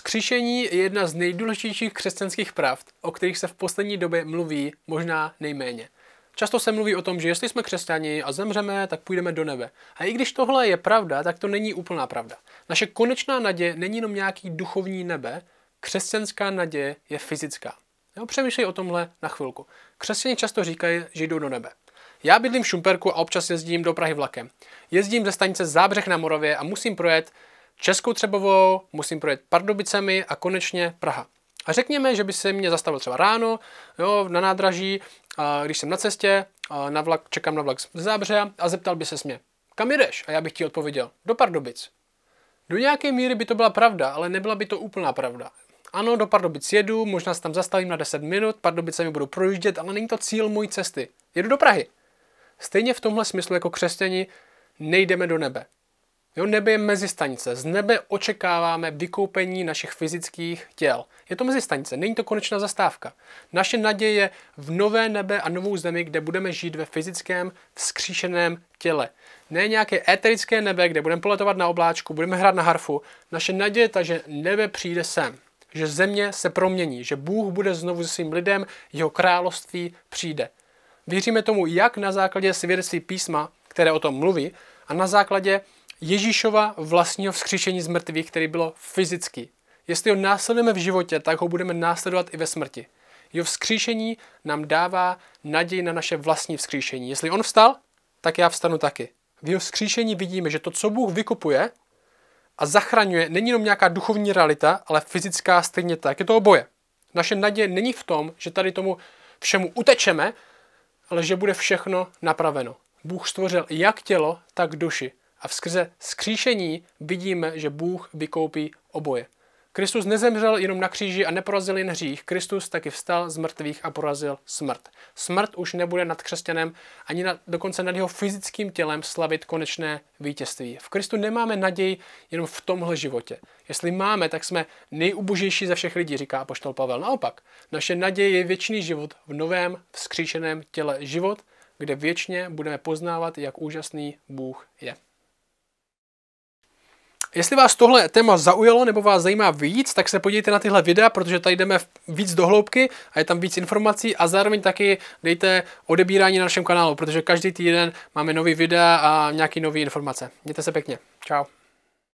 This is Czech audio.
Vzkříšení je jedna z nejdůležitějších křesťanských pravd, o kterých se v poslední době mluví možná nejméně. Často se mluví o tom, že jestli jsme křesťani a zemřeme, tak půjdeme do nebe. A i když tohle je pravda, tak to není úplná pravda. Naše konečná naděje není jenom nějaký duchovní nebe, křesťanská naděje je fyzická. Jo, přemýšlej o tomhle na chvilku. Křesťané často říkají, že jdou do nebe. Já bydlím v Šumperku a občas jezdím do Prahy vlakem. Jezdím ze stanice Zábřeh na Moravě a musím projet Českou Třebovou, musím projet Pardubicemi a konečně Praha. A řekněme, že by se mě zastavil třeba ráno, jo, na nádraží, a když jsem na cestě, a na vlak, čekám na vlak z Zábře a zeptal by se mě, kam jdeš? A já bych ti odpověděl, do Pardubic. Do nějaké míry by to byla pravda, ale nebyla by to úplná pravda. Ano, do Pardubic jedu, možná se tam zastavím na 10 minut, Pardubice mi budu projíždět, ale není to cíl mojí cesty. Jedu do Prahy. Stejně v tomhle smyslu jako křesťani nejdeme do nebe. Jo, nebe je mezistanice. Z nebe očekáváme vykoupení našich fyzických těl. Je to mezistanice, není to konečná zastávka. Naše naděje je v nové nebe a novou zemi, kde budeme žít ve fyzickém vzkříšeném těle. Ne nějaké eterické nebe, kde budeme poletovat na obláčku, budeme hrát na harfu. Naše naděje je ta, že nebe přijde sem. Že země se promění, že Bůh bude znovu se svým lidem, jeho království přijde. Věříme tomu jak na základě svědectví písma, které o tom mluví, a na základě Ježíšova vlastního vzkříšení z mrtvých, který bylo fyzicky. Jestli ho následujeme v životě, tak ho budeme následovat i ve smrti. Jeho vzkříšení nám dává naději na naše vlastní vzkříšení. Jestli on vstal, tak já vstanu taky. V jeho vzkříšení vidíme, že to, co Bůh vykupuje a zachraňuje, není jenom nějaká duchovní realita, ale fyzická stejně tak. Je to oboje. Naše naděje není v tom, že tady tomu všemu utečeme, ale že bude všechno napraveno. Bůh stvořil jak tělo, tak duši a skrze skříšení vidíme, že Bůh vykoupí oboje. Kristus nezemřel jenom na kříži a neporazil jen hřích, Kristus taky vstal z mrtvých a porazil smrt. Smrt už nebude nad křesťanem ani na, dokonce nad jeho fyzickým tělem slavit konečné vítězství. V Kristu nemáme naději jenom v tomhle životě. Jestli máme, tak jsme nejubožejší ze všech lidí, říká poštol Pavel. Naopak, naše naděje je věčný život v novém vzkříšeném těle. Život, kde věčně budeme poznávat, jak úžasný Bůh je. Jestli vás tohle téma zaujalo nebo vás zajímá víc, tak se podívejte na tyhle videa, protože tady jdeme víc do hloubky a je tam víc informací a zároveň taky dejte odebírání na našem kanálu, protože každý týden máme nový videa a nějaký nové informace. Mějte se pěkně. Čau.